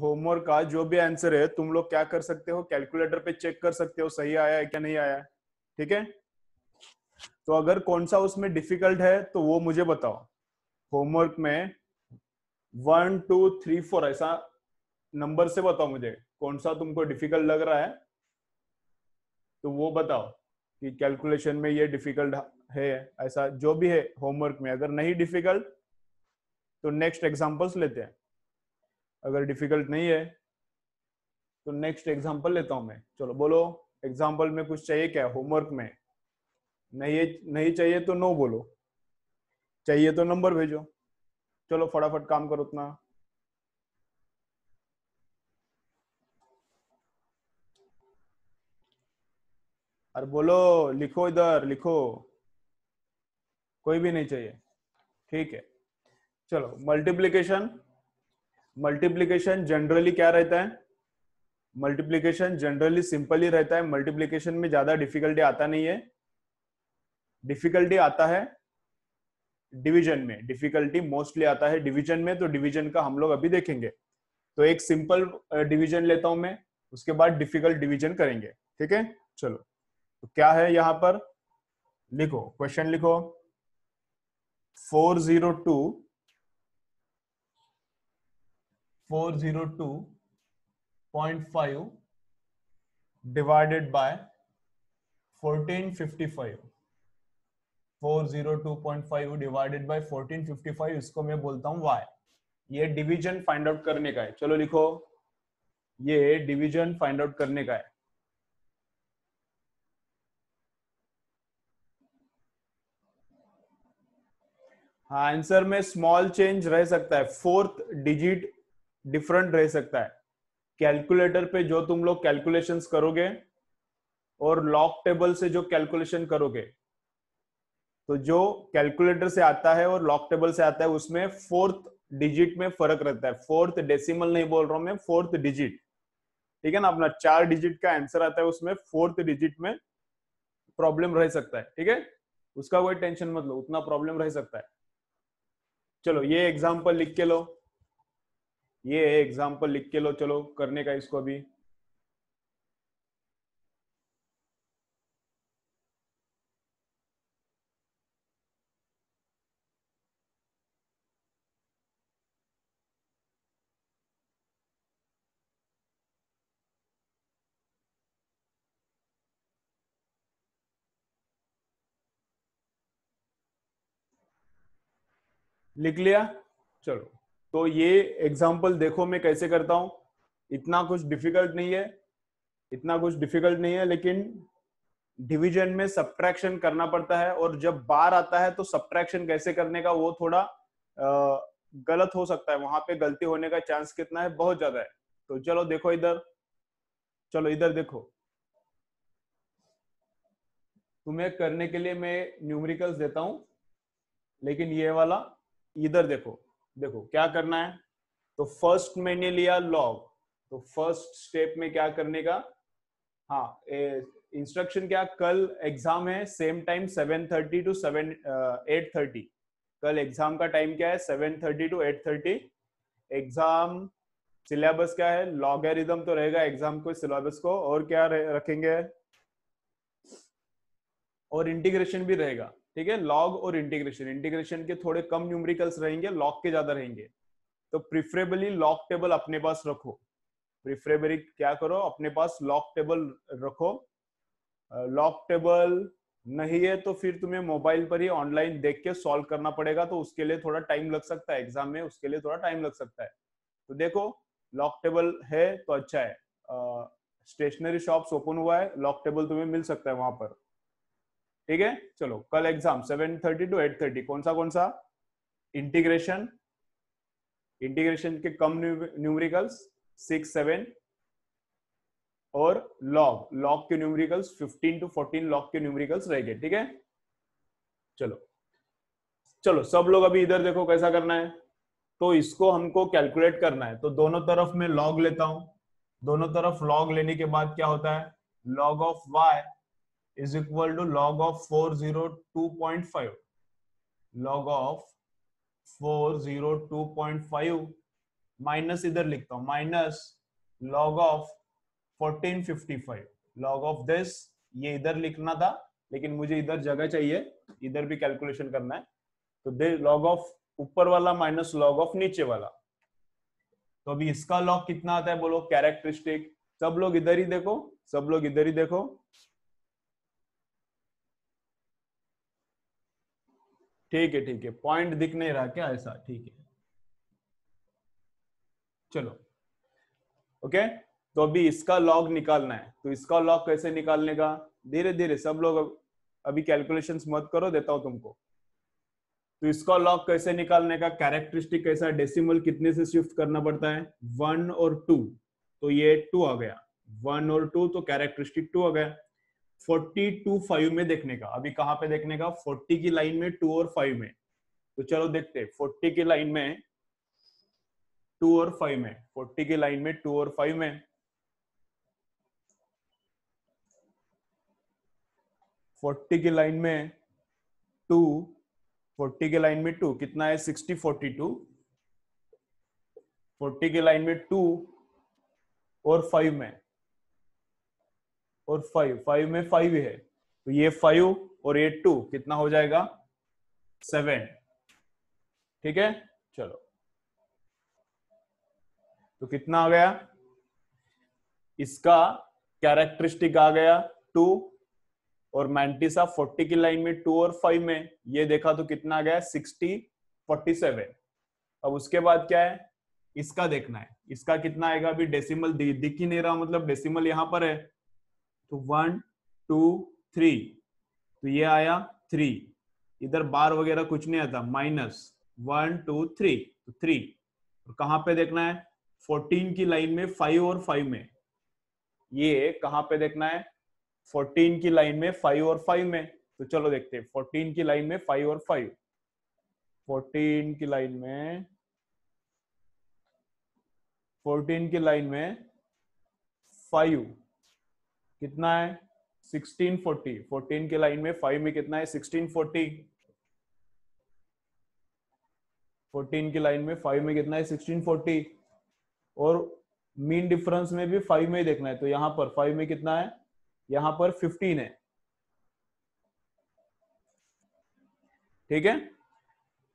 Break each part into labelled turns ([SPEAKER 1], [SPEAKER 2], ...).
[SPEAKER 1] Homework का जो भी आंसर है तुम लोग क्या कर सकते हो कैलकुलेटर पे चेक कर सकते हो सही आया है क्या नहीं आया है ठीक है तो अगर कौन सा उसमें डिफिकल्ट है तो वो मुझे बताओ होमवर्क में वन टू थ्री फोर ऐसा नंबर से बताओ मुझे कौन सा तुमको डिफिकल्ट लग रहा है तो वो बताओ कि कैलकुलेशन में ये डिफिकल्ट है ऐसा जो भी है होमवर्क में अगर नहीं डिफिकल्ट तो नेक्स्ट एग्जांपल्स लेते हैं अगर डिफिकल्ट नहीं है तो नेक्स्ट एग्जाम्पल लेता हूं मैं चलो बोलो एग्जाम्पल में कुछ चाहिए क्या होमवर्क में नहीं नहीं चाहिए तो नो बोलो चाहिए तो नंबर भेजो चलो फटाफट काम करो उतना और बोलो लिखो इधर लिखो कोई भी नहीं चाहिए ठीक है चलो मल्टीप्लीकेशन मल्टीप्लीकेशन जनरली क्या रहता है मल्टीप्लीकेशन जनरली सिंपल ही रहता है मल्टीप्लीकेशन में ज्यादा डिफिकल्टी आता नहीं है डिफिकल्टी आता है डिवीजन में डिफिकल्टी मोस्टली आता है डिवीजन में तो डिवीजन का हम लोग अभी देखेंगे तो एक सिंपल डिवीजन लेता हूं मैं उसके बाद डिफिकल्ट डिवीजन करेंगे ठीक है चलो तो क्या है यहां पर लिखो क्वेश्चन लिखो four zero two 402.5 divided by 1455 402.5 divided by 1455 इसको मैं बोलता हूं वाई ये डिवीजन फाइंड आउट करने का है चलो लिखो ये डिवीजन फाइंड आउट करने का है हाँ आंसर में स्मॉल चेंज रह सकता है फोर्थ डिजिट डिफरेंट रह सकता है कैलकुलेटर पे जो तुम लोग कैलकुलेशन करोगे और लॉक टेबल से जो कैलकुलेशन करोगे तो जो कैलकुलेटर से आता है और लॉक टेबल से आता है उसमें फोर्थ डिजिट में फर्क रहता है फोर्थ डेसिमल नहीं बोल रहा हूं मैं फोर्थ डिजिट ठीक है ना अपना चार डिजिट का आंसर आता है उसमें फोर्थ डिजिट में प्रॉब्लम रह सकता है ठीक है उसका कोई टेंशन मत लो उतना प्रॉब्लम रह सकता है चलो ये एग्जाम्पल लिख के लो ये है एग्जाम्पल लिख के लो चलो करने का इसको अभी लिख लिया चलो तो ये एग्जाम्पल देखो मैं कैसे करता हूं इतना कुछ डिफिकल्ट नहीं है इतना कुछ डिफिकल्ट नहीं है लेकिन डिवीजन में सब्ट्रैक्शन करना पड़ता है और जब बार आता है तो सब्ट्रैक्शन कैसे करने का वो थोड़ा गलत हो सकता है वहां पे गलती होने का चांस कितना है बहुत ज्यादा है तो चलो देखो इधर चलो इधर देखो तुम्हें करने के लिए मैं न्यूमेरिकल्स देता हूं लेकिन ये वाला इधर देखो देखो क्या करना है तो फर्स्ट मैंने लिया लॉग तो फर्स्ट स्टेप में क्या करने का हाँ इंस्ट्रक्शन क्या कल एग्जाम है same time seven thirty to seven eight thirty कल एग्जाम का टाइम क्या है seven thirty to eight thirty exam syllabus क्या है लॉगरिदम तो रहेगा एग्जाम को सिलेबस को और क्या रखेंगे और इंटीग्रेशन भी रहेगा ठीक है लॉग और इंटीग्रेशन इंटीग्रेशन के थोड़े कम न्यूमरिकल्स रहेंगे लॉग के ज्यादा रहेंगे तो प्रिफरेबली लॉग टेबल अपने पास रखो प्रिफरेबली क्या करो अपने पास लॉग टेबल रखो लॉग टेबल नहीं है तो फिर तुम्हें मोबाइल पर ही ऑनलाइन देख के सॉल्व करना पड़ेगा तो उसके लिए थोड़ा टाइम लग सकता है एग्जाम में उसके लिए थोड़ा टाइम लग सकता है तो देखो लॉक टेबल है तो अच्छा है स्टेशनरी शॉप्स ओपन हुआ है लॉक टेबल तुम्हें मिल सकता है वहां पर ठीक है चलो कल exam seven thirty to eight thirty कौन सा कौन सा इंटीग्रेशन इंटीग्रेशन के कम न्यूमरिकल्स सिक्स सेवन और लॉग लॉग के न्यूमरिकल्स 15 टू 14 लॉग के न्यूमरिकल्स रहेंगे ठीक है चलो चलो सब लोग अभी इधर देखो कैसा करना है तो इसको हमको कैलकुलेट करना है तो दोनों तरफ मैं लॉग लेता हूं दोनों तरफ लॉग लेने के बाद क्या होता है log of Y is equal to log of 402.5 log of 402.5 minus इधर लिखता हूं minus log of 1455 log of this ये इधर लिखना था लेकिन मुझे इधर जगह चाहिए इधर भी कैलकुलेशन करना है तो दे लॉग ऑफ ऊपर वाला माइनस लॉग ऑफ नीचे वाला तो अभी इसका लॉग कितना आता है बोलो कैरेक्टरिस्टिक सब लोग इधर ही देखो सब लोग इधर ही देखो ठीक है ठीक है पॉइंट दिख नहीं रहा क्या ऐसा ठीक है चलो ओके तो अभी इसका लॉग निकालना है तो इसका लॉग कैसे निकालने का धीरे धीरे सब लोग अभी कैलकुलेशंस मत करो देता हूं तुमको तो इसका लॉग कैसे निकालने का कैरेक्टरिस्टिक कैसा डेसिमल कितने से शिफ्ट करना पड़ता है वन और टू तो ये टू आ गया वन और टू तो कैरेक्टरिस्टिक टू आ गया फोर्टी टू फाइव में देखने का अभी कहां पे देखने का फोर्टी की लाइन में टू और फाइव में तो चलो देखते फोर्टी की लाइन में टू और फाइव में फोर्टी की लाइन में टू और फाइव में फोर्टी की लाइन में टू फोर्टी के लाइन में टू कितना है सिक्सटी फोर्टी टू फोर्टी के लाइन में टू और फाइव में और फाइव फाइव में फाइव है तो ये फाइव और ये टू कितना हो जाएगा सेवन ठीक है चलो तो कितना आ गया इसका कैरेक्टरिस्टिक आ गया टू और मैंटिसा फोर्टी की लाइन में टू और फाइव में ये देखा तो कितना आ गया सिक्सटी फोर्टी सेवन अब उसके बाद क्या है इसका देखना है इसका कितना आएगा अभी डेसिमल दिख ही नहीं रहा मतलब डेसिमल यहां पर है तो वन टू थ्री तो ये आया थ्री इधर बार वगैरह कुछ नहीं आता माइनस वन टू थ्री तो थ्री और कहां पे देखना है फोर्टीन की लाइन में फाइव और फाइव में ये कहां पे देखना है फोर्टीन की लाइन में फाइव और फाइव में तो चलो देखते हैं फोर्टीन की लाइन में फाइव और फाइव फोर्टीन की लाइन में फोर्टीन की लाइन में फाइव कितना है 1640 14 के लाइन में फाइव में कितना है 1640 14 के लाइन में फाइव में कितना है 1640 और मीन डिफरेंस में भी फाइव में ही देखना है तो यहां पर फाइव में कितना है यहां पर 15 है ठीक है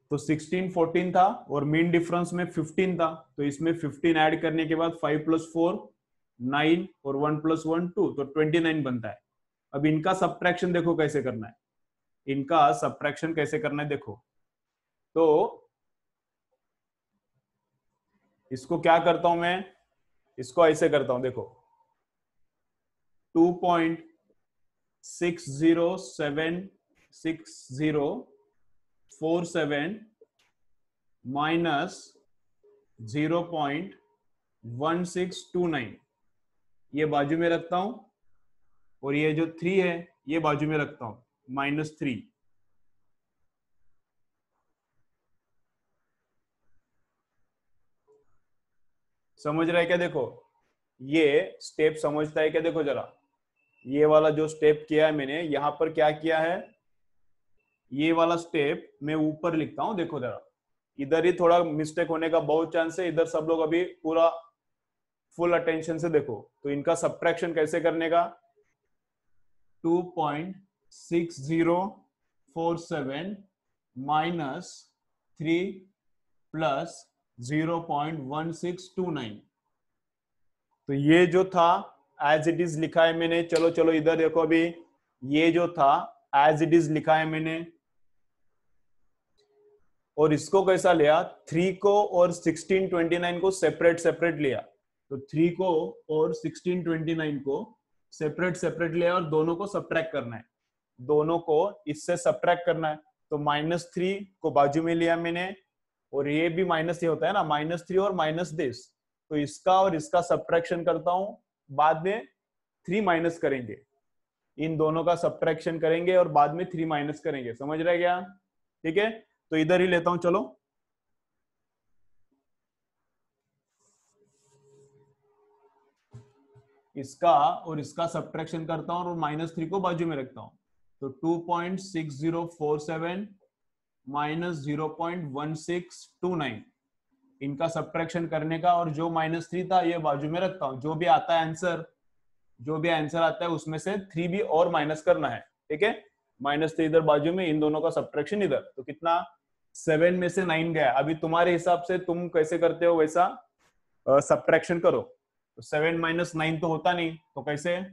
[SPEAKER 1] तो 16 14 था और मीन डिफरेंस में 15 था तो इसमें 15 ऐड करने के बाद 5 प्लस फोर नाइन और वन प्लस वन टू तो ट्वेंटी नाइन बनता है अब इनका सब्ट्रैक्शन देखो कैसे करना है इनका सब्ट्रैक्शन कैसे करना है देखो तो इसको क्या करता हूं मैं इसको ऐसे करता हूं देखो two point six zero seven six zero four seven minus zero point one six two nine ये बाजू में रखता हूं और ये जो थ्री है ये बाजू में रखता हूं माइनस थ्री समझ रहा है क्या देखो ये स्टेप समझता है क्या देखो जरा ये वाला जो स्टेप किया है मैंने यहां पर क्या किया है ये वाला स्टेप मैं ऊपर लिखता हूं देखो जरा इधर ही थोड़ा मिस्टेक होने का बहुत चांस है इधर सब लोग अभी पूरा फुल अटेंशन से देखो तो इनका सब्ट्रैक्शन कैसे करने का 2.6047 माइनस थ्री प्लस 0.1629 तो ये जो था एज इट इज लिखा है मैंने चलो चलो इधर देखो अभी ये जो था एज इट इज लिखा है मैंने और इसको कैसा लिया थ्री को और सिक्सटीन ट्वेंटी नाइन को सेपरेट सेपरेट लिया तो थ्री को और सिक्सटीन ट्वेंटी नाइन को सेपरेट सेपरेट और दोनों को सब्ट्रैक्ट करना है दोनों को इससे सब्ट्रैक्ट करना है तो माइनस थ्री को बाजू में लिया मैंने और ये भी माइनस ये होता है ना माइनस थ्री और माइनस दिस तो इसका और इसका सब्ट्रैक्शन करता हूं बाद में थ्री माइनस करेंगे इन दोनों का सब्ट्रैक्शन करेंगे और बाद में थ्री माइनस करेंगे समझ रहे क्या ठीक है तो इधर ही लेता हूं चलो इसका और इसका सब्ट्रैक्शन करता हूं और माइनस थ्री को बाजू में रखता हूं तो two point six zero four seven minus zero point one six two nine इनका सब्ट्रैक्शन करने का और जो माइनस थ्री था ये बाजू में रखता हूं जो भी आता है आंसर जो भी आंसर आता है उसमें से थ्री भी और माइनस करना है ठीक है माइनस थ्री इधर बाजू में इन दोनों का सब्ट्रैक्शन इधर तो कितना सेवन में से नाइन गया अभी तुम्हारे हिसाब से तुम कैसे करते हो वैसा सब्ट्रैक्शन करो तो सेवन माइनस नाइन तो होता नहीं तो कैसे तो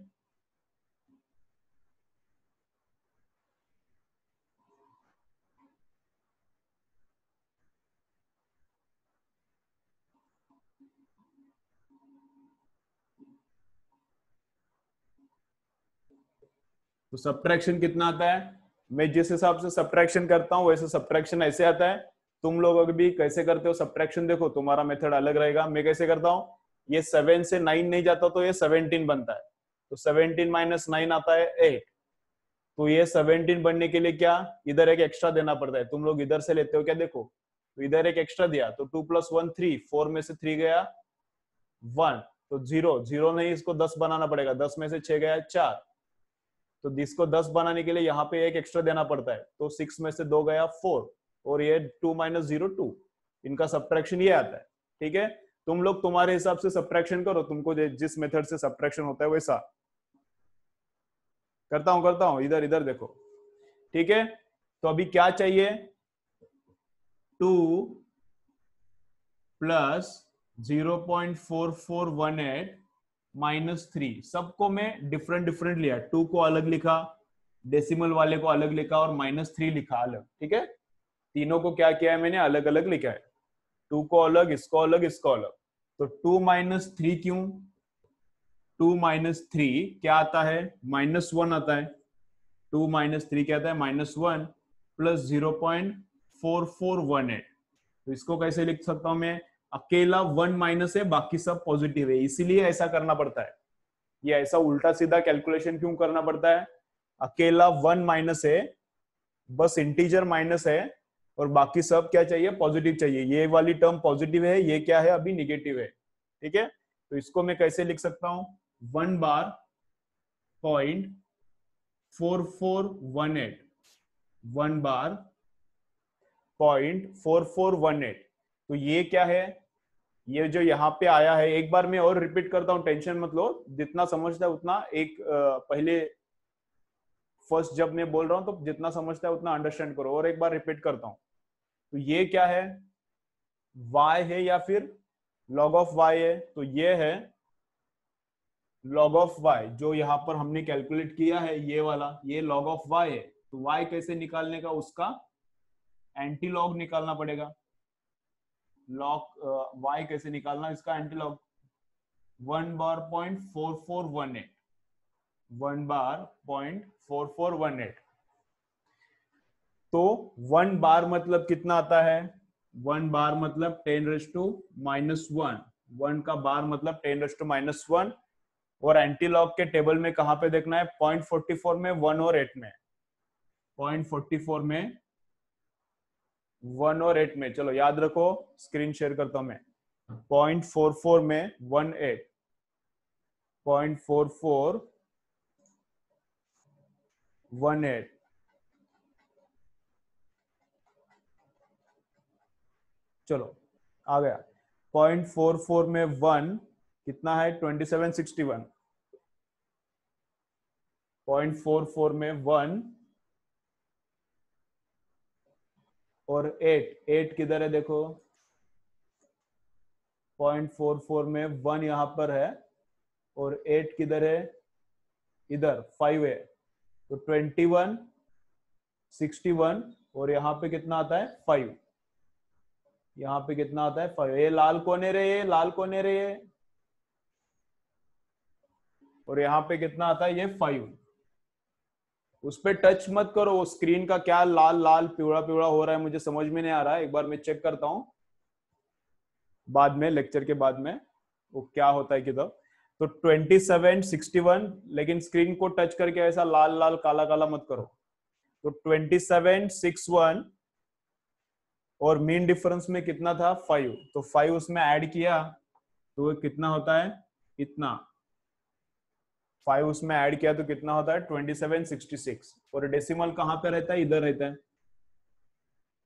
[SPEAKER 1] सब्ट्रैक्शन कितना आता है मैं जिस हिसाब से सब्ट्रैक्शन करता हूं वैसे सब्ट्रैक्शन ऐसे आता है तुम लोग अभी कैसे करते हो सब्ट्रैक्शन देखो तुम्हारा मेथड अलग रहेगा मैं कैसे करता हूं ये सेवन से नाइन नहीं जाता तो ये सेवनटीन बनता है तो सेवनटीन माइनस नाइन आता है एट तो ये सेवनटीन बनने के लिए क्या इधर एक एक्स्ट्रा देना पड़ता है तुम लोग इधर से लेते हो क्या देखो तो इधर एक एक्स्ट्रा दिया तो two plus one three four में से थ्री गया वन तो जीरो जीरो नहीं इसको दस बनाना पड़ेगा दस में से छह गया चार तो इसको दस बनाने के लिए यहाँ पे एक एक्स्ट्रा देना पड़ता है तो सिक्स में से दो गया फोर और ये टू माइनस जीरो टू इनका सब्ट्रैक्शन ये आता है ठीक है तुम लोग तुम्हारे हिसाब से सब्ट्रैक्शन करो तुमको जिस मेथड से सब्ट्रैक्शन होता है वैसा करता हूं करता हूं इधर इधर देखो ठीक है तो अभी क्या चाहिए two plus zero point four four one eight minus three सबको मैं डिफरेंट डिफरेंट लिया टू को अलग लिखा डेसिमल वाले को अलग लिखा और माइनस थ्री लिखा अलग ठीक है तीनों को क्या किया है मैंने अलग अलग लिखा है टू को अलग इसको अलग इसको अलग तो टू माइनस थ्री क्यों टू माइनस थ्री क्या आता है माइनस वन आता है टू माइनस थ्री क्या आता है minus one plus zero point four four one eight तो इसको कैसे लिख सकता हूं मैं अकेला वन माइनस है बाकी सब पॉजिटिव है इसीलिए ऐसा करना पड़ता है ये ऐसा उल्टा सीधा कैलकुलेशन क्यों करना पड़ता है अकेला वन माइनस है बस इंटीजर माइनस है और बाकी सब क्या चाहिए पॉजिटिव चाहिए ये वाली टर्म पॉजिटिव है ये क्या है अभी निगेटिव है ठीक है तो इसको मैं कैसे लिख सकता हूं one bar point four four one eight one bar point four four one eight तो ये क्या है ये जो यहाँ पे आया है एक बार मैं और रिपीट करता हूँ टेंशन मत लो जितना समझता है उतना एक पहले फर्स्ट जब मैं बोल रहा हूँ तो जितना समझता है उतना अंडरस्टैंड करो और एक बार रिपीट करता हूँ तो ये क्या है y है या फिर log ऑफ y है तो ये है log ऑफ y जो यहां पर हमने कैलकुलेट किया है ये वाला ये log ऑफ y है तो y कैसे निकालने का उसका एंटी लॉग निकालना पड़ेगा लॉग y कैसे निकालना इसका antilog one bar point four four one eight one bar point four four one eight तो वन बार मतलब कितना आता है वन बार मतलब ten raise to minus one one का बार मतलब ten raise to minus one और antilog के टेबल में कहा पे देखना है पॉइंट फोर्टी फोर में वन और एट में पॉइंट फोर्टी फोर में वन और एट में चलो याद रखो स्क्रीन शेयर करता हूं मैं पॉइंट फोर फोर में one eight point four four one eight चलो आ गया पॉइंट फोर फोर में वन कितना है twenty seven sixty one point four four में वन और एट एट किधर है देखो पॉइंट फोर फोर में वन यहां पर है और एट किधर है इधर फाइव है तो ट्वेंटी वन सिक्सटी वन और यहां पे कितना आता है फाइव यहाँ पे कितना आता है फाइव ये लाल कोने रे लाल कोने रे और यहाँ पे कितना आता है ये फाइव उस पर टच मत करो वो स्क्रीन का क्या लाल लाल पिवड़ा पिवड़ा हो रहा है मुझे समझ में नहीं आ रहा है एक बार मैं चेक करता हूँ बाद में लेक्चर के बाद में वो क्या होता है किधर तो 27, 61 लेकिन स्क्रीन को टच करके ऐसा लाल लाल काला काला मत करो तो 27, 61 और मेन डिफरेंस में कितना था फाइव तो फाइव उसमें ऐड तो किया तो कितना होता है इतना फाइव उसमें ऐड किया तो कितना होता है ट्वेंटी सेवन सिक्सटी सिक्स और डेसिमल कहां पर रहता है इधर रहता है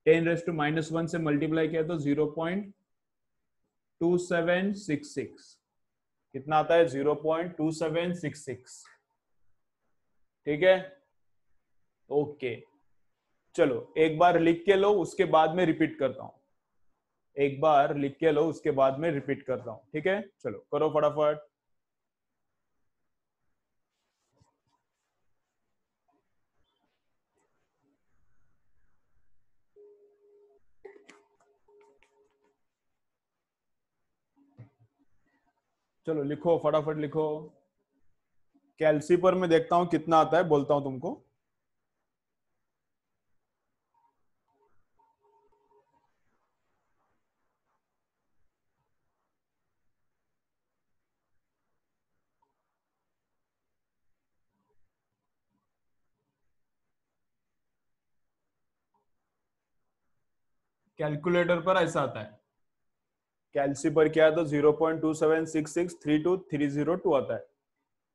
[SPEAKER 1] ten raise to minus one से मल्टीप्लाई किया तो zero point two seven six six कितना आता है zero point two seven six six ठीक है ओके okay. चलो एक बार लिख के लो उसके बाद में रिपीट करता हूं एक बार लिख के लो उसके बाद में रिपीट करता हूं ठीक है चलो करो फटाफट चलो लिखो फटाफट लिखो पर में देखता हूं कितना आता है बोलता हूं तुमको कैलकुलेटर पर ऐसा आता है कैलसी पर क्या है तो zero point two seven six six three two three zero two आता है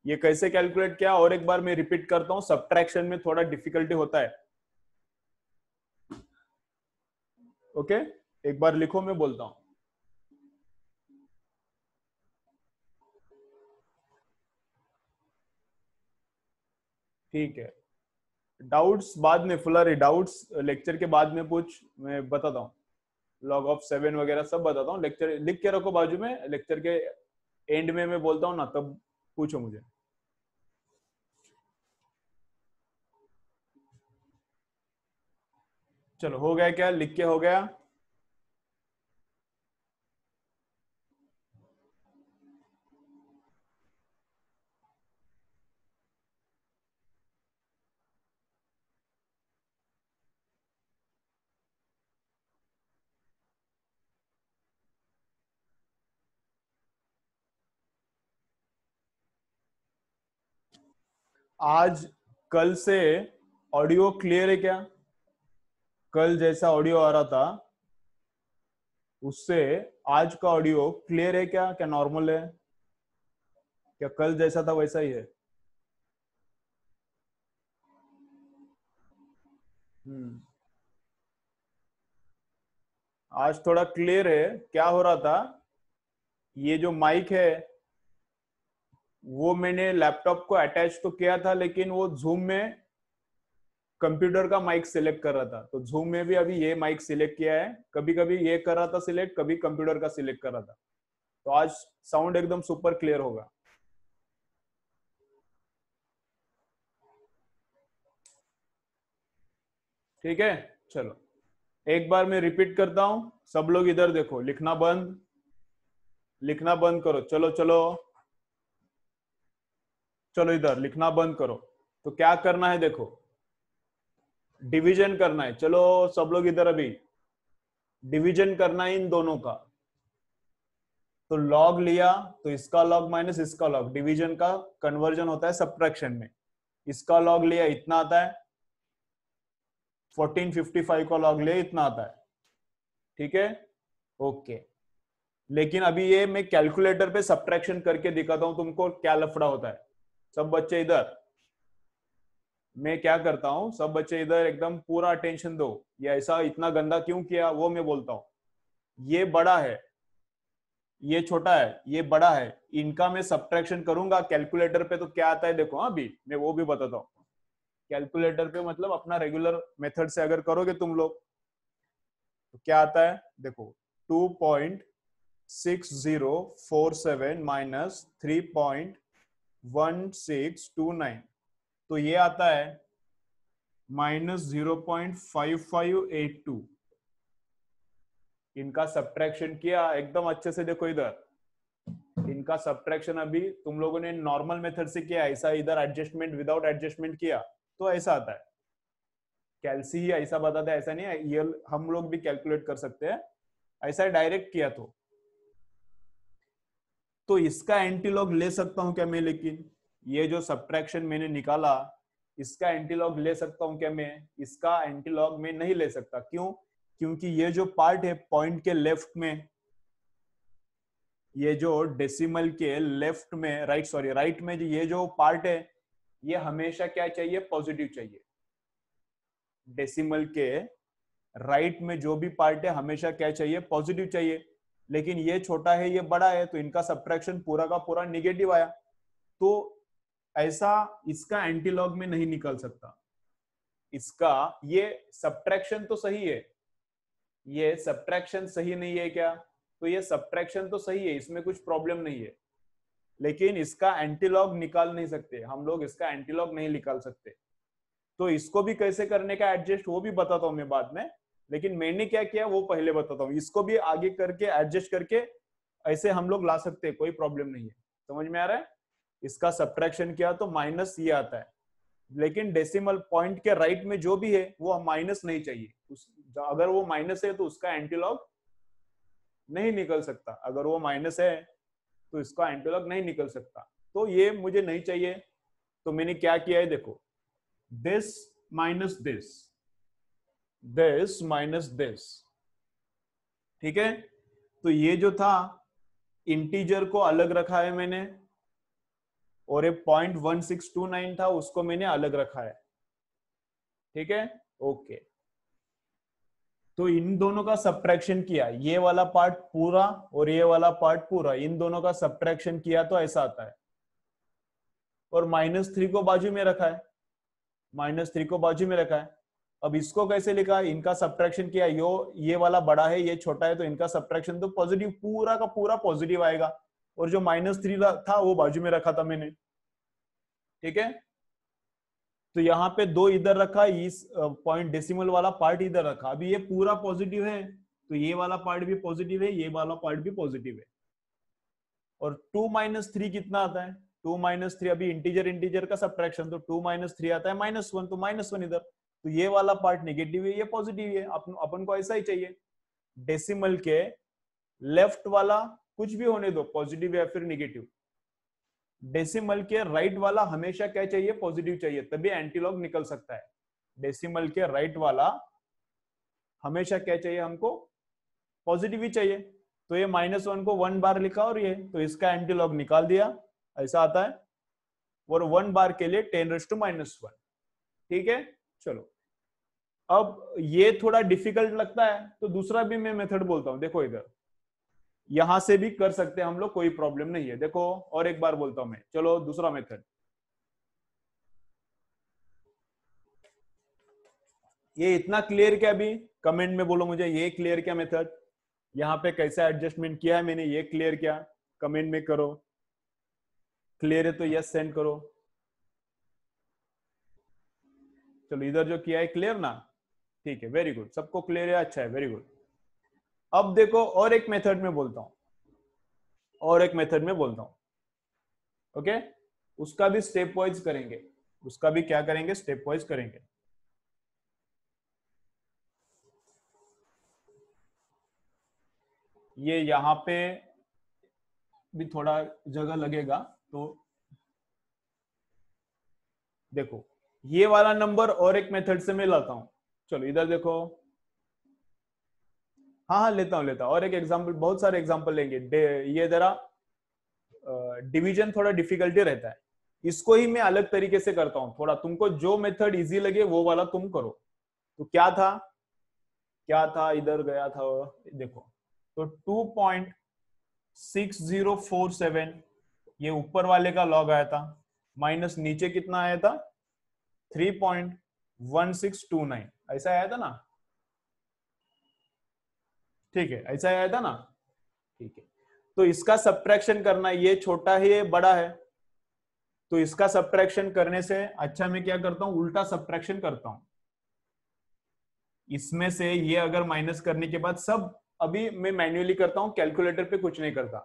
[SPEAKER 1] ये कैसे कैलकुलेट किया और एक बार मैं रिपीट करता हूँ सब्ट्रैक्शन में थोड़ा डिफिकल्टी होता है ओके एक बार लिखो मैं बोलता हूं ठीक है डाउट्स बाद में फुलर डाउट्स लेक्चर के बाद में पूछ मैं बताता हूँ लॉग ऑफ सेवन वगैरह सब बताता हूँ लेक्चर लिख के रखो बाजू में लेक्चर के एंड में मैं बोलता हूँ ना तब पूछो मुझे चलो हो गया क्या लिख के हो गया आज कल से ऑडियो क्लियर है क्या कल जैसा ऑडियो आ रहा था उससे आज का ऑडियो क्लियर है क्या क्या नॉर्मल है क्या कल जैसा था वैसा ही है हम्म आज थोड़ा क्लियर है क्या हो रहा था ये जो माइक है वो मैंने लैपटॉप को अटैच तो किया था लेकिन वो जूम में कंप्यूटर का माइक सिलेक्ट कर रहा था तो जूम में भी अभी ये माइक सिलेक्ट किया है कभी कभी ये कर रहा था सिलेक्ट कभी कंप्यूटर का सिलेक्ट कर रहा था तो आज साउंड एकदम सुपर क्लियर होगा ठीक है चलो एक बार मैं रिपीट करता हूं सब लोग इधर देखो लिखना बंद लिखना बंद करो चलो चलो चलो इधर लिखना बंद करो तो क्या करना है देखो डिवीजन करना है चलो सब लोग इधर अभी डिवीजन करना है इन दोनों का तो लॉग लिया तो इसका लॉग माइनस इसका लॉग डिवीजन का कन्वर्जन होता है सब्ट्रैक्शन में इसका लॉग लिया इतना आता है 1455 का लॉग लिया इतना आता है ठीक है ओके लेकिन अभी ये मैं कैलकुलेटर पे सब्ट्रैक्शन करके दिखाता हूं तुमको क्या लफड़ा होता है सब बच्चे इधर मैं क्या करता हूँ सब बच्चे इधर एकदम पूरा अटेंशन दो ये ऐसा इतना गंदा क्यों किया वो मैं बोलता हूँ ये बड़ा है ये छोटा है ये बड़ा है इनका मैं सब्ट्रैक्शन करूंगा कैलकुलेटर पे तो क्या आता है देखो हाँ अभी मैं वो भी बताता हूँ कैलकुलेटर पे मतलब अपना रेगुलर मेथड से अगर करोगे तुम लोग तो क्या आता है देखो two point six zero four seven minus three point one six two nine तो ये आता है minus zero point five five eight two इनका सब्ट्रैक्शन किया एकदम अच्छे से देखो इधर इनका सब्ट्रैक्शन अभी तुम लोगों ने नॉर्मल मेथड से किया ऐसा इधर एडजस्टमेंट विदाउट एडजस्टमेंट किया तो ऐसा आता है कैलसी ही ऐसा बताता है ऐसा नहीं है ये हम लोग भी कैलकुलेट कर सकते हैं ऐसा डायरेक्ट किया तो तो इसका एंटीलॉग ले सकता हूं क्या मैं लेकिन ये जो सब्ट्रैक्शन मैंने निकाला इसका एंटीलॉग ले सकता हूं क्या मैं इसका एंटीलॉग मैं नहीं ले सकता क्यों क्योंकि ये जो पार्ट है पॉइंट के लेफ्ट में ये जो डेसिमल के लेफ्ट में राइट सॉरी राइट में ये जो पार्ट है ये हमेशा क्या चाहिए पॉजिटिव चाहिए डेसिमल के राइट में जो भी पार्ट है हमेशा क्या चाहिए पॉजिटिव चाहिए लेकिन ये छोटा है ये बड़ा है तो इनका सब्ट्रैक्शन पूरा का पूरा निगेटिव आया तो ऐसा इसका एंटीलॉग में नहीं निकल सकता इसका ये सब्ट्रैक्शन तो सही है ये सब्ट्रैक्शन सही नहीं है क्या तो ये सब्ट्रैक्शन तो सही है इसमें कुछ प्रॉब्लम नहीं है लेकिन इसका एंटीलॉग निकाल नहीं सकते हम लोग इसका एंटीलॉग नहीं निकाल सकते तो इसको भी कैसे करने का एडजस्ट वो भी बताता हूं मैं बाद में लेकिन मैंने क्या किया वो पहले बताता हूँ इसको भी आगे करके एडजस्ट करके ऐसे हम लोग ला सकते हैं कोई प्रॉब्लम नहीं है समझ में आ रहा है इसका सब्ट्रैक्शन किया तो माइनस ये आता है लेकिन डेसिमल पॉइंट के राइट में जो भी है वो माइनस नहीं चाहिए उस अगर वो माइनस है तो उसका एंटीलॉग नहीं निकल सकता अगर वो माइनस है तो इसका एंटीलॉग नहीं निकल सकता तो ये मुझे नहीं चाहिए तो मैंने क्या किया है देखो this minus this this minus this ठीक है तो ये जो था इंटीजर को अलग रखा है मैंने और ये point one six two nine था उसको मैंने अलग रखा है ठीक है ओके तो इन दोनों का सब्ट्रैक्शन किया ये वाला पार्ट पूरा और ये वाला पार्ट पूरा इन दोनों का सब्ट्रैक्शन किया तो ऐसा आता है और माइनस थ्री को बाजू में रखा है माइनस थ्री को बाजू में रखा है अब इसको कैसे लिखा इनका सब्ट्रैक्शन किया यो ये वाला बड़ा है ये छोटा है तो इनका सब्ट्रैक्शन तो पॉजिटिव पूरा का पूरा पॉजिटिव आएगा और जो माइनस थ्री था वो बाजू में रखा था मैंने ठीक है तो यहाँ पे दो इधर रखा इस पॉइंट डेसिमल वाला पार्ट इधर रखा अभी ये पूरा पॉजिटिव है तो ये वाला पार्ट भी पॉजिटिव है ये वाला पार्ट भी पॉजिटिव है और टू माइनस थ्री कितना आता है टू माइनस थ्री अभी इंटीजर इंटीजर का सब्ट्रैक्शन तो टू माइनस थ्री आता है माइनस वन तो माइनस वन इधर तो ये वाला पार्ट नेगेटिव है ये पॉजिटिव है अपन अपन को ऐसा ही चाहिए डेसिमल के लेफ्ट वाला कुछ भी होने दो पॉजिटिव या फिर निगेटिव डेसिमल के राइट right वाला हमेशा क्या चाहिए पॉजिटिव चाहिए तभी एंटीलॉग निकल सकता है डेसिमल के राइट right वाला हमेशा क्या चाहिए हमको पॉजिटिव ही चाहिए तो ये माइनस वन को वन बार लिखा और ये तो इसका एंटीलॉग निकाल दिया ऐसा आता है और वन बार के लिए ten raise to minus one ठीक है चलो अब ये थोड़ा डिफिकल्ट लगता है तो दूसरा भी मैं मेथड बोलता हूं देखो इधर यहां से भी कर सकते हैं हम लोग कोई प्रॉब्लम नहीं है देखो और एक बार बोलता हूं मैं चलो दूसरा मेथड ये इतना क्लियर क्या अभी कमेंट में बोलो मुझे ये क्लियर क्या मेथड यहां पे कैसा एडजस्टमेंट किया है मैंने ये क्लियर क्या कमेंट में करो क्लियर है तो यस सेंड करो चलो इधर जो किया है क्लियर ना ठीक है वेरी गुड सबको क्लियर है अच्छा है वेरी गुड अब देखो और एक मेथड में बोलता हूं और एक मेथड में बोलता हूं ओके उसका भी स्टेप वाइज करेंगे उसका भी क्या करेंगे स्टेप वाइज करेंगे ये यहां पे भी थोड़ा जगह लगेगा तो देखो ये वाला नंबर और एक मेथड से मैं लाता हूं चलो इधर देखो हाँ हाँ लेता हूँ लेता और एक एग्जाम्पल बहुत सारे एग्जाम्पल लेंगे ये जरा डिवीजन थोड़ा डिफिकल्टी रहता है इसको ही मैं अलग तरीके से करता हूं थोड़ा तुमको जो मेथड इजी लगे वो वाला तुम करो तो क्या था क्या था इधर गया था देखो तो 2.6047 ये ऊपर वाले का लॉग आया था माइनस नीचे कितना आया था three point one six two nine ऐसा आया था ना ठीक है ऐसा आया था ना ठीक है तो इसका सब्ट्रैक्शन करना ये छोटा है ये बड़ा है तो इसका सब्ट्रैक्शन करने से अच्छा मैं क्या करता हूं उल्टा सब्ट्रैक्शन करता हूं इसमें से ये अगर माइनस करने के बाद सब अभी मैं मैन्युअली करता हूं कैलकुलेटर पे कुछ नहीं करता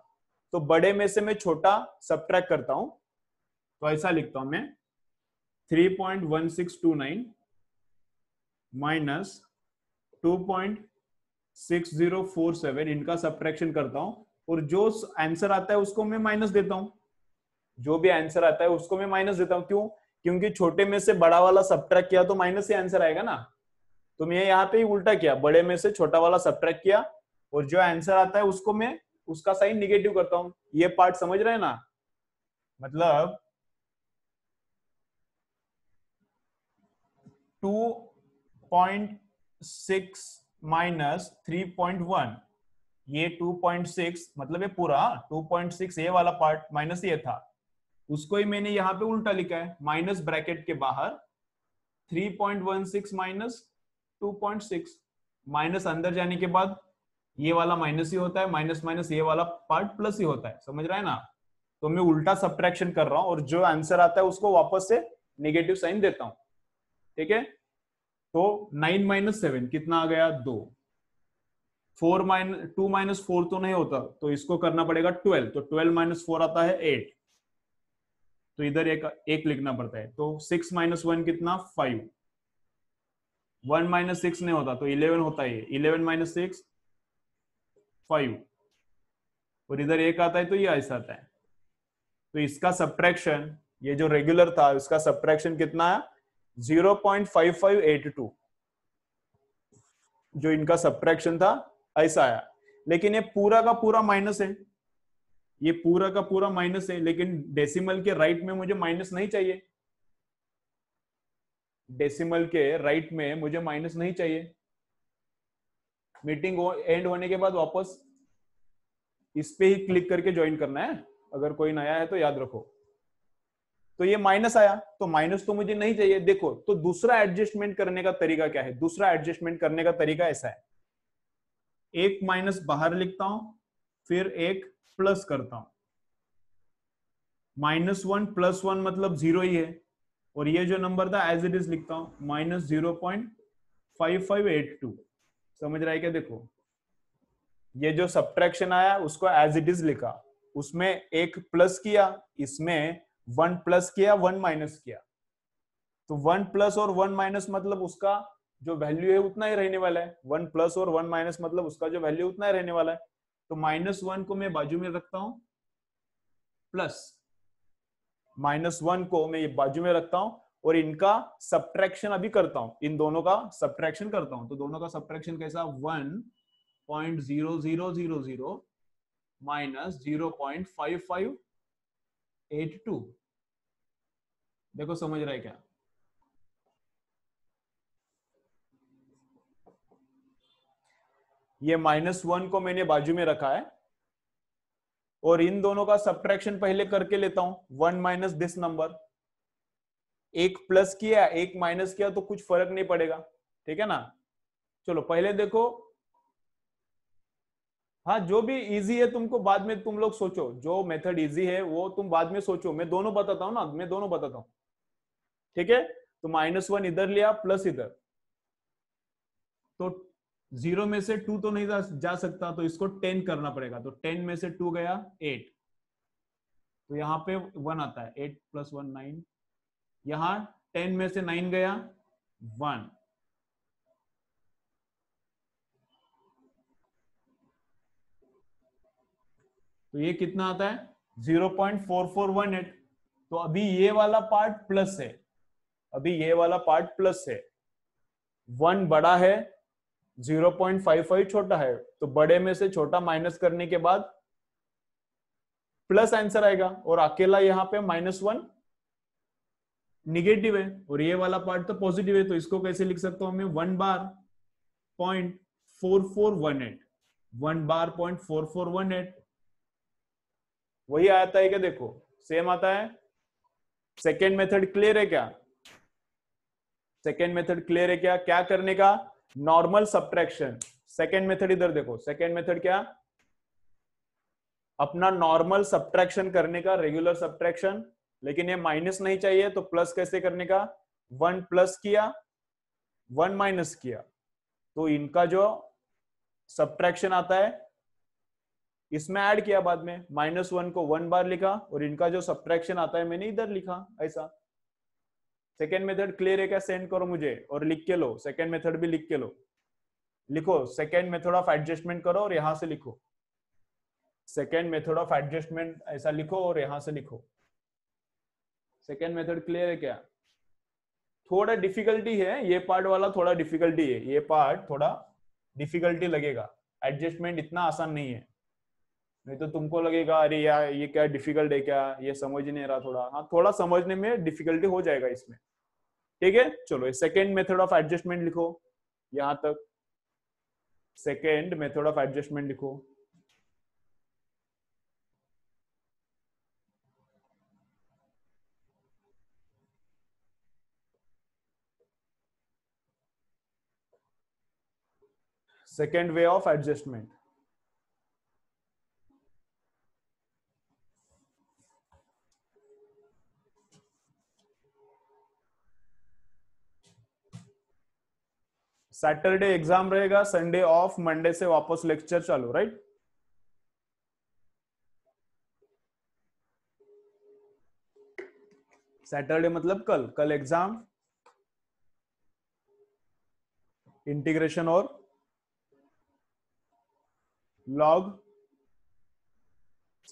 [SPEAKER 1] तो बड़े में से मैं छोटा सब्ट्रैक्ट करता हूं तो ऐसा लिखता हूं मैं 3.1629 माइनस 2.6047 इनका सब्ट्रैक्शन करता हूं और जो आंसर आता है उसको मैं माइनस देता हूं जो भी आंसर आता है उसको मैं माइनस देता हूं क्यों क्योंकि छोटे में से बड़ा वाला सब्ट्रैक्ट किया तो माइनस ही आंसर आएगा ना तो मैं यहाँ पे ही उल्टा किया बड़े में से छोटा वाला सब्ट्रैक्ट किया और जो आंसर आता है उसको मैं उसका साइन निगेटिव करता हूं ये पार्ट समझ रहे हैं ना मतलब 2.6 माइनस 3.1 ये 2.6 मतलब ये पूरा 2.6 ये वाला पार्ट माइनस ये था उसको ही मैंने यहां पे उल्टा लिखा है माइनस ब्रैकेट के बाहर 3.16 माइनस 2.6 माइनस अंदर जाने के बाद ये वाला माइनस ही होता है माइनस माइनस ये वाला पार्ट प्लस ही होता है समझ रहा है ना तो मैं उल्टा सब्ट्रैक्शन कर रहा हूं और जो आंसर आता है उसको वापस से नेगेटिव साइन देता हूं ठीक है तो नाइन माइनस सेवन कितना आ गया दो four minus two minus four तो नहीं होता तो इसको करना पड़ेगा ट्वेल्व तो ट्वेल्व माइनस फोर आता है एट तो इधर एक एक लिखना पड़ता है तो सिक्स माइनस वन कितना फाइव वन माइनस सिक्स नहीं होता तो इलेवन होता है इलेवन माइनस सिक्स फाइव और इधर एक आता है तो ये ऐसा आता है तो इसका सब्ट्रैक्शन ये जो रेगुलर था उसका सब्ट्रैक्शन कितना है 0.5582 जो इनका सब्ट्रैक्शन था ऐसा आया लेकिन ये पूरा का पूरा माइनस है ये पूरा का पूरा माइनस है लेकिन डेसिमल के राइट में मुझे माइनस नहीं चाहिए डेसिमल के राइट में मुझे माइनस नहीं चाहिए मीटिंग एंड होने के बाद वापस इस पे ही क्लिक करके ज्वाइन करना है अगर कोई नया है तो याद रखो तो ये माइनस आया तो माइनस तो मुझे नहीं चाहिए देखो तो दूसरा एडजस्टमेंट करने का तरीका क्या है दूसरा एडजस्टमेंट करने का तरीका ऐसा है एक माइनस बाहर लिखता हूं फिर एक प्लस करता हूं माइनस वन प्लस वन मतलब जीरो ही है और ये जो नंबर था एज इट इज लिखता हूं minus zero point five five eight two समझ रहा है क्या देखो ये जो सब्ट्रैक्शन आया उसको एज इट इज लिखा उसमें एक प्लस किया इसमें वन प्लस किया वन माइनस किया तो वन प्लस और वन माइनस मतलब उसका जो वैल्यू है उतना ही रहने वाला है वन प्लस और वन माइनस मतलब उसका जो वैल्यू उतना ही रहने वाला है तो माइनस वन को मैं बाजू में रखता हूं प्लस माइनस वन को मैं ये बाजू में रखता हूं और इनका सब्ट्रैक्शन अभी करता हूं इन दोनों का सब्ट्रैक्शन करता हूं तो दोनों का सब्ट्रैक्शन कैसा one point zero zero zero zero minus zero point five five eight two देखो समझ रहा है क्या ये माइनस वन को मैंने बाजू में रखा है और इन दोनों का सब्ट्रैक्शन पहले करके लेता हूं वन माइनस दिस नंबर एक प्लस किया एक माइनस किया तो कुछ फर्क नहीं पड़ेगा ठीक है ना चलो पहले देखो हाँ जो भी इजी है तुमको बाद में तुम लोग सोचो जो मेथड इजी है वो तुम बाद में सोचो मैं दोनों बताता हूँ ना मैं दोनों बताता हूँ ठीक है तो माइनस वन इधर लिया प्लस इधर तो जीरो में से टू तो नहीं जा, जा सकता तो इसको टेन करना पड़ेगा तो टेन में से टू गया एट तो यहाँ पे वन आता है एट प्लस वन नाइन यहाँ टेन में से नाइन गया वन तो ये कितना आता है zero point four four one eight तो अभी ये वाला पार्ट प्लस है अभी ये वाला पार्ट प्लस है वन बड़ा है जीरो पॉइंट फाइव फाइव छोटा है तो बड़े में से छोटा माइनस करने के बाद प्लस आंसर आएगा और अकेला यहां पे माइनस वन निगेटिव है और ये वाला पार्ट तो पॉजिटिव है तो इसको कैसे लिख सकता हूं मैं one bar point four four one eight one bar point four four one eight वही आता है क्या देखो सेम आता है सेकेंड मेथड क्लियर है क्या सेकेंड मेथड क्लियर है क्या क्या करने का नॉर्मल सब्ट्रैक्शन सेकेंड मेथड इधर देखो सेकेंड मेथड क्या अपना नॉर्मल सब्ट्रैक्शन करने का रेगुलर सब्ट्रैक्शन लेकिन ये माइनस नहीं चाहिए तो प्लस कैसे करने का वन प्लस किया वन माइनस किया तो इनका जो सब्ट्रैक्शन आता है इसमें ऐड किया बाद में माइनस वन को वन बार लिखा और इनका जो सब्ट्रैक्शन आता है मैंने इधर लिखा ऐसा सेकेंड मेथड क्लियर है क्या सेंड करो मुझे और लिख के लो सेकेंड मेथड भी लिख के लो लिखो सेकेंड मेथड ऑफ एडजस्टमेंट करो और यहां से लिखो सेकेंड मेथड ऑफ एडजस्टमेंट ऐसा लिखो और यहां से लिखो सेकेंड मेथड क्लियर है क्या थोड़ा डिफिकल्टी है ये पार्ट वाला थोड़ा डिफिकल्टी है ये पार्ट थोड़ा डिफिकल्टी लगेगा एडजस्टमेंट इतना आसान नहीं है नहीं तो तुमको लगेगा अरे यार ये क्या डिफिकल्ट है क्या ये समझ ही नहीं रहा थोड़ा हाँ थोड़ा समझने में डिफिकल्टी हो जाएगा इसमें ठीक है चलो सेकेंड मेथड ऑफ एडजस्टमेंट लिखो यहां तक सेकेंड मेथड ऑफ एडजस्टमेंट लिखो second way of adjustment Saturday exam रहेगा संडे ऑफ मंडे से वापस लेक्चर चालू राइट सैटरडे मतलब कल कल एग्जाम इंटीग्रेशन और लॉग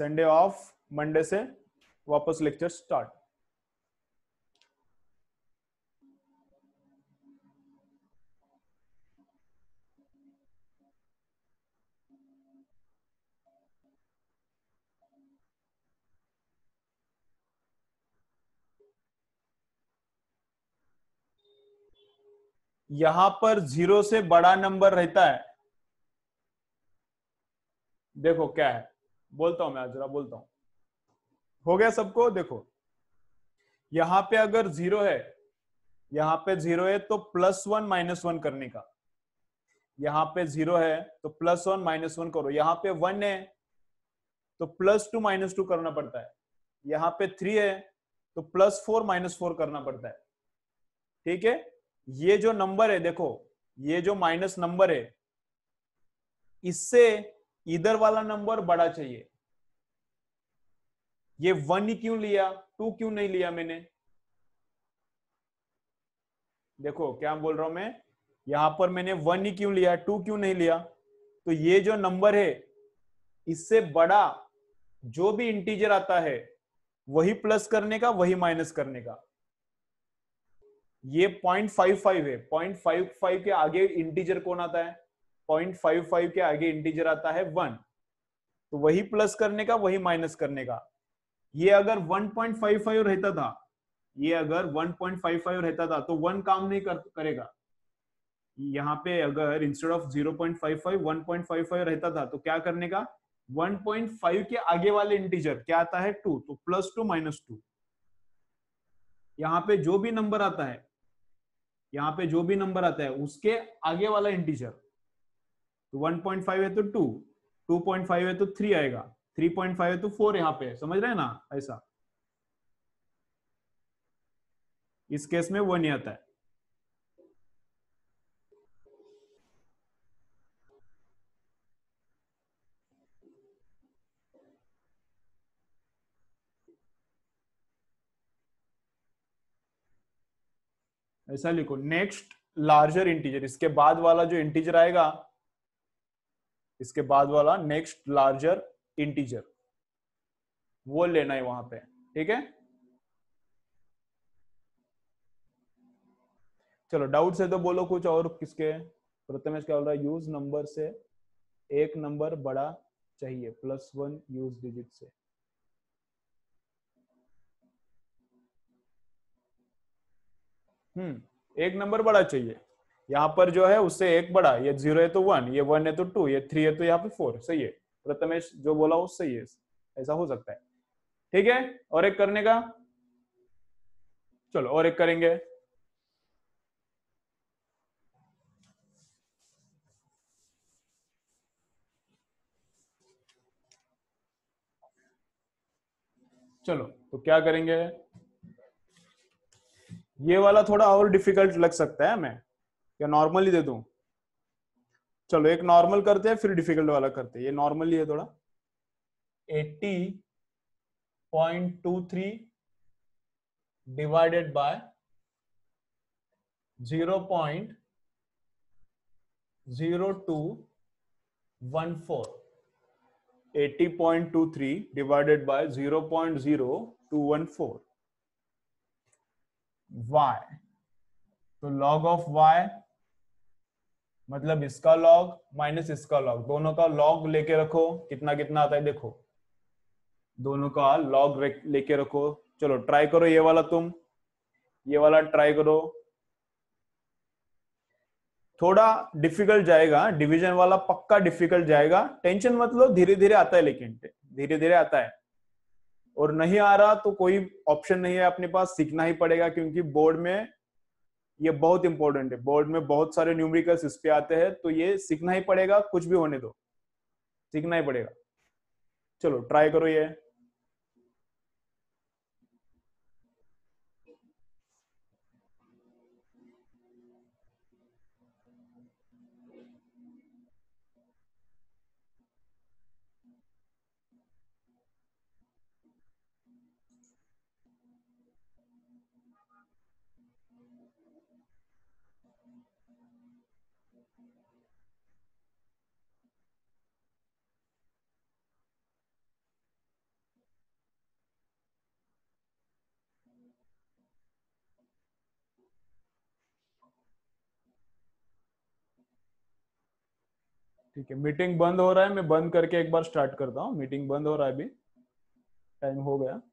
[SPEAKER 1] संडे ऑफ मंडे से वापस लेक्चर स्टार्ट यहां पर जीरो से बड़ा नंबर रहता है देखो क्या है बोलता हूं मैं जरा बोलता हूं हो गया सबको देखो यहां पे अगर जीरो है यहां पे जीरो है तो प्लस वन माइनस वन करने का यहां पे जीरो है तो प्लस वन माइनस वन करो यहां पे वन है तो प्लस टू माइनस टू करना पड़ता है यहां पे थ्री है तो प्लस फोर माइनस फोर करना पड़ता है ठीक है ये जो नंबर है देखो ये जो माइनस नंबर है इससे इधर वाला नंबर बड़ा चाहिए ये वन ही क्यों लिया टू क्यों नहीं लिया मैंने देखो क्या बोल रहा हूं मैं यहां पर मैंने वन ही क्यों लिया टू क्यों नहीं लिया तो ये जो नंबर है इससे बड़ा जो भी इंटीजर आता है वही प्लस करने का वही माइनस करने का ये पॉइंट फाइव फाइव है पॉइंट फाइव फाइव के आगे इंटीजर कौन आता है पॉइंट फाइव फाइव के आगे इंटीजर आता है वन तो वही प्लस करने का वही माइनस करने का ये अगर 1.55 रहता था ये अगर 1.55 रहता था तो वन काम नहीं कर, करेगा यहाँ पे अगर इंस्टेड ऑफ 0.55 1.55 रहता था तो क्या करने का 1.5 के आगे वाले इंटीजर क्या आता है टू तो प्लस टू माइनस टू यहाँ पे जो भी नंबर आता है यहाँ पे जो भी नंबर आता है उसके आगे वाला इंटीजर तो 1.5 है तो 2 2.5 है तो 3 आएगा 3.5 है तो 4 यहाँ पे समझ रहे हैं ना ऐसा इस केस में वन ही आता है ऐसा लिखो नेक्स्ट लार्जर इंटीजर इसके बाद वाला जो इंटीजर आएगा इसके बाद वाला नेक्स्ट लार्जर इंटीजर वो लेना है वहां पे ठीक है चलो डाउट से तो बोलो कुछ और किसके प्रथमेश क्या बोल रहा है यूज नंबर से एक नंबर बड़ा चाहिए प्लस वन यूज डिजिट से हम्म एक नंबर बड़ा चाहिए यहाँ पर जो है उससे एक बड़ा ये जीरो है तो वन ये वन है तो टू ये थ्री है तो यहाँ पे फोर सही है प्रथमेश जो बोला वो सही है ऐसा हो सकता है ठीक है और एक करने का चलो और एक करेंगे चलो तो क्या करेंगे ये वाला थोड़ा और डिफिकल्ट लग सकता है हमें या नॉर्मल ही दे दू चलो एक नॉर्मल करते हैं फिर डिफिकल्ट वाला करते हैं ये नॉर्मल ही है थोड़ा 80.23 divided by 0.0214 80.23 divided by 0.0214 Y तो लॉग ऑफ वाई मतलब इसका लॉग माइनस इसका लॉग दोनों का लॉग लेके रखो कितना कितना आता है देखो दोनों का लॉग लेके रखो चलो ट्राई करो ये वाला तुम ये वाला ट्राई करो थोड़ा डिफिकल्ट जाएगा डिवीजन वाला पक्का डिफिकल्ट जाएगा टेंशन मतलब धीरे धीरे आता है लेकिन धीरे धीरे आता है और नहीं आ रहा तो कोई ऑप्शन नहीं है अपने पास सीखना ही पड़ेगा क्योंकि बोर्ड में ये बहुत इंपॉर्टेंट है बोर्ड में बहुत सारे न्यूमरिकल्स इस पे आते हैं तो ये सीखना ही पड़ेगा कुछ भी होने दो सीखना ही पड़ेगा चलो ट्राई करो ये ठीक है मीटिंग बंद हो रहा है मैं बंद करके एक बार स्टार्ट करता हूँ मीटिंग बंद हो रहा है अभी टाइम हो गया